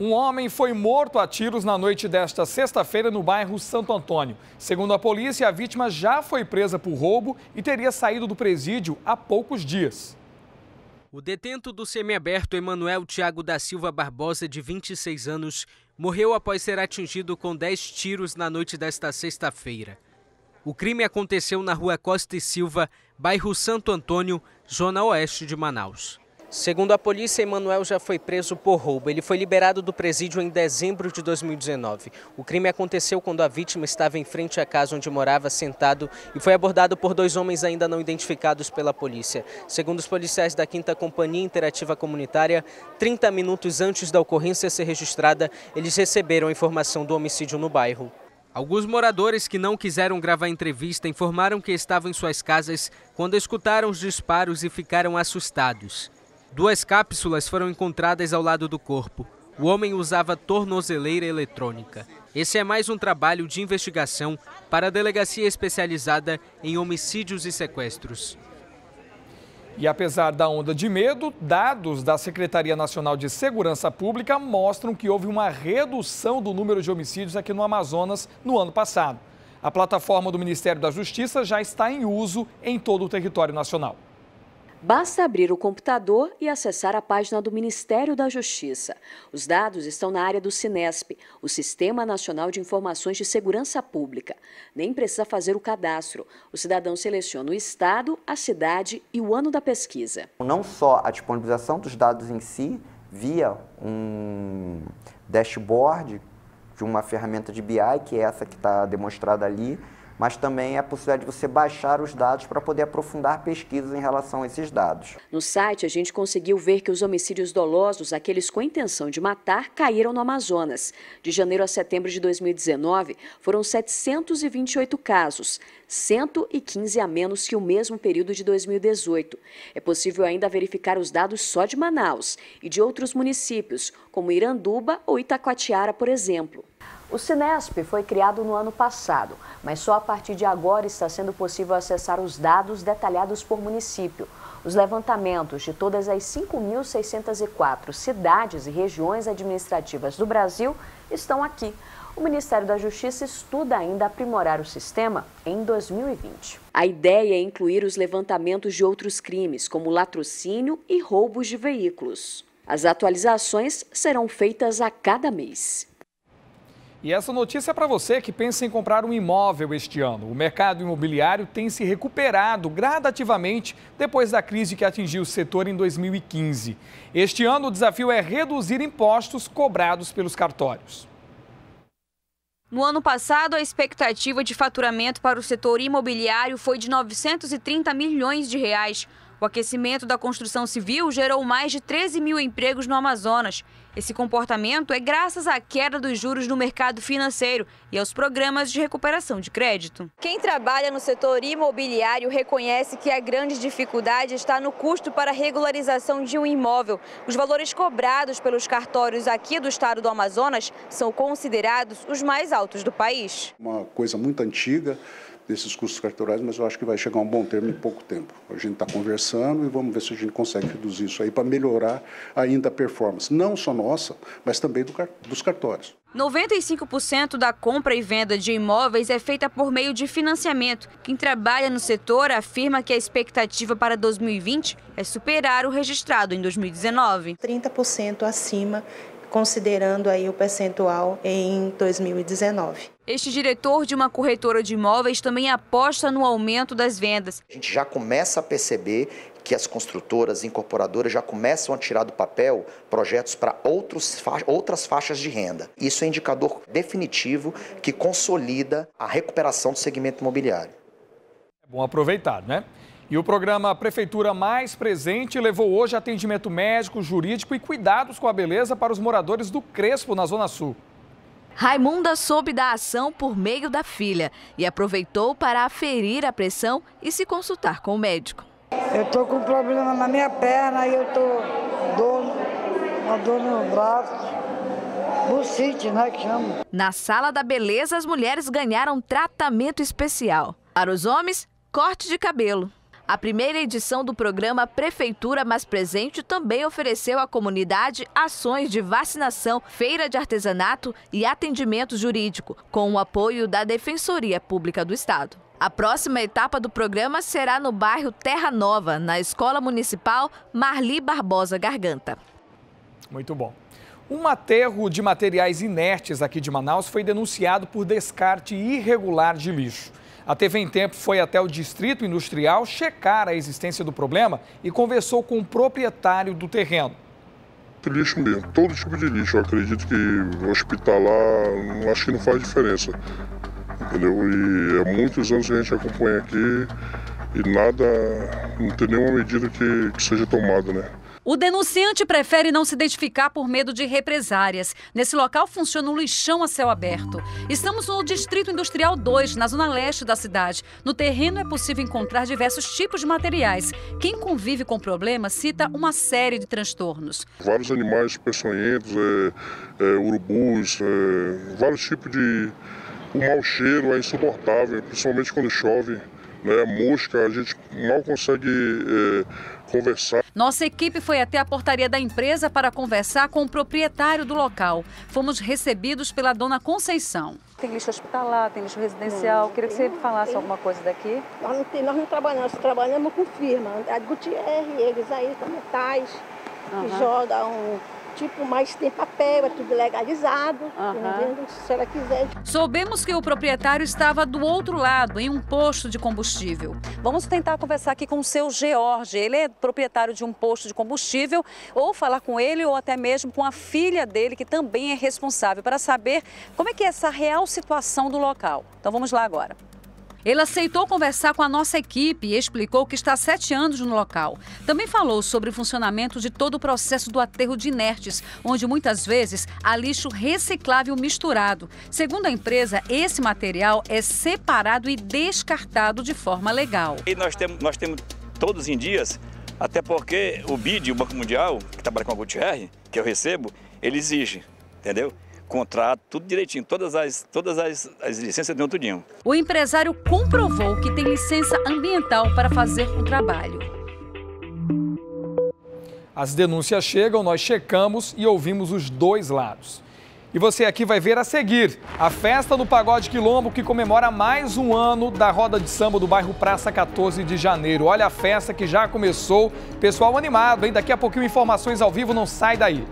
Um homem foi morto a tiros na noite desta sexta-feira no bairro Santo Antônio. Segundo a polícia, a vítima já foi presa por roubo e teria saído do presídio há poucos dias. O detento do semiaberto Emanuel Tiago da Silva Barbosa, de 26 anos, morreu após ser atingido com 10 tiros na noite desta sexta-feira. O crime aconteceu na rua Costa e Silva, bairro Santo Antônio, zona oeste de Manaus. Segundo a polícia, Emanuel já foi preso por roubo. Ele foi liberado do presídio em dezembro de 2019. O crime aconteceu quando a vítima estava em frente à casa onde morava, sentado, e foi abordado por dois homens ainda não identificados pela polícia. Segundo os policiais da 5 Companhia Interativa Comunitária, 30 minutos antes da ocorrência ser registrada, eles receberam a informação do homicídio no bairro. Alguns moradores que não quiseram gravar entrevista informaram que estavam em suas casas quando escutaram os disparos e ficaram assustados. Duas cápsulas foram encontradas ao lado do corpo. O homem usava tornozeleira eletrônica. Esse é mais um trabalho de investigação para a delegacia especializada em homicídios e sequestros. E apesar da onda de medo, dados da Secretaria Nacional de Segurança Pública mostram que houve uma redução do número de homicídios aqui no Amazonas no ano passado. A plataforma do Ministério da Justiça já está em uso em todo o território nacional. Basta abrir o computador e acessar a página do Ministério da Justiça. Os dados estão na área do Sinesp, o Sistema Nacional de Informações de Segurança Pública. Nem precisa fazer o cadastro. O cidadão seleciona o estado, a cidade e o ano da pesquisa. Não só a disponibilização dos dados em si, via um dashboard de uma ferramenta de BI, que é essa que está demonstrada ali, mas também é a possibilidade de você baixar os dados para poder aprofundar pesquisas em relação a esses dados. No site, a gente conseguiu ver que os homicídios dolosos, aqueles com intenção de matar, caíram no Amazonas. De janeiro a setembro de 2019, foram 728 casos, 115 a menos que o mesmo período de 2018. É possível ainda verificar os dados só de Manaus e de outros municípios, como Iranduba ou Itacoatiara, por exemplo. O Sinesp foi criado no ano passado, mas só a partir de agora está sendo possível acessar os dados detalhados por município. Os levantamentos de todas as 5.604 cidades e regiões administrativas do Brasil estão aqui. O Ministério da Justiça estuda ainda aprimorar o sistema em 2020. A ideia é incluir os levantamentos de outros crimes, como latrocínio e roubos de veículos. As atualizações serão feitas a cada mês. E essa notícia é para você que pensa em comprar um imóvel este ano. O mercado imobiliário tem se recuperado gradativamente depois da crise que atingiu o setor em 2015. Este ano, o desafio é reduzir impostos cobrados pelos cartórios. No ano passado, a expectativa de faturamento para o setor imobiliário foi de 930 milhões de reais. O aquecimento da construção civil gerou mais de 13 mil empregos no Amazonas. Esse comportamento é graças à queda dos juros no mercado financeiro e aos programas de recuperação de crédito. Quem trabalha no setor imobiliário reconhece que a grande dificuldade está no custo para regularização de um imóvel. Os valores cobrados pelos cartórios aqui do estado do Amazonas são considerados os mais altos do país. Uma coisa muito antiga, desses custos cartorais, mas eu acho que vai chegar a um bom termo em pouco tempo. A gente está conversando e vamos ver se a gente consegue reduzir isso aí para melhorar ainda a performance, não só nossa, mas também do, dos cartórios. 95% da compra e venda de imóveis é feita por meio de financiamento. Quem trabalha no setor afirma que a expectativa para 2020 é superar o registrado em 2019. 30% acima considerando aí o percentual em 2019. Este diretor de uma corretora de imóveis também aposta no aumento das vendas. A gente já começa a perceber que as construtoras, incorporadoras já começam a tirar do papel projetos para outras faixas de renda. Isso é indicador definitivo que consolida a recuperação do segmento imobiliário. É bom aproveitar, né? E o programa Prefeitura Mais Presente levou hoje atendimento médico, jurídico e cuidados com a beleza para os moradores do Crespo, na Zona Sul. Raimunda soube da ação por meio da filha e aproveitou para aferir a pressão e se consultar com o médico. Eu estou com um problema na minha perna e eu estou dor, uma dor no braço. Bucite, né, que chama. Na sala da beleza, as mulheres ganharam tratamento especial. Para os homens, corte de cabelo. A primeira edição do programa Prefeitura Mais Presente também ofereceu à comunidade ações de vacinação, feira de artesanato e atendimento jurídico, com o apoio da Defensoria Pública do Estado. A próxima etapa do programa será no bairro Terra Nova, na Escola Municipal Marli Barbosa Garganta. Muito bom. Um aterro de materiais inertes aqui de Manaus foi denunciado por descarte irregular de lixo. A TV em Tempo foi até o Distrito Industrial checar a existência do problema e conversou com o proprietário do terreno lixo mesmo, todo tipo de lixo. Eu acredito que hospitalar, acho que não faz diferença. Entendeu? E há muitos anos que a gente acompanha aqui e nada, não tem nenhuma medida que, que seja tomada, né? O denunciante prefere não se identificar por medo de represárias. Nesse local funciona um lixão a céu aberto. Estamos no Distrito Industrial 2, na zona leste da cidade. No terreno é possível encontrar diversos tipos de materiais. Quem convive com problemas cita uma série de transtornos. Vários animais peçonhentos, é, é, urubus, é, vários tipos de. O mau cheiro é insuportável, principalmente quando chove né, mosca, a gente mal consegue é, conversar. Nossa equipe foi até a portaria da empresa para conversar com o proprietário do local. Fomos recebidos pela dona Conceição. Tem lixo hospitalar, tem lixo residencial. Não, hum. Queria que você falasse tem. alguma coisa daqui. Nós não, tem, nós não trabalhamos, nós trabalhamos com firma. A é Gutierre, eles aí, como tais, uhum. que jogam tipo, mas tem papel, é tudo legalizado. Uhum. Se ela quiser. Soubemos que o proprietário estava do outro lado, em um posto de combustível. Vamos tentar conversar aqui com o seu George. Ele é proprietário de um posto de combustível, ou falar com ele, ou até mesmo com a filha dele, que também é responsável, para saber como é que é essa real situação do local. Então vamos lá agora. Ele aceitou conversar com a nossa equipe e explicou que está há sete anos no local. Também falou sobre o funcionamento de todo o processo do aterro de inertes, onde muitas vezes há lixo reciclável misturado. Segundo a empresa, esse material é separado e descartado de forma legal. E nós temos, nós temos todos em dias, até porque o BID, o Banco Mundial, que trabalha com a Gutierre, que eu recebo, ele exige, entendeu? contrato, tudo direitinho, todas as, todas as, as licenças deu tudinho. O empresário comprovou que tem licença ambiental para fazer o trabalho. As denúncias chegam, nós checamos e ouvimos os dois lados. E você aqui vai ver a seguir a festa do Pagode Quilombo que comemora mais um ano da roda de samba do bairro Praça 14 de Janeiro. Olha a festa que já começou. Pessoal animado, hein? Daqui a pouquinho informações ao vivo, não sai daí.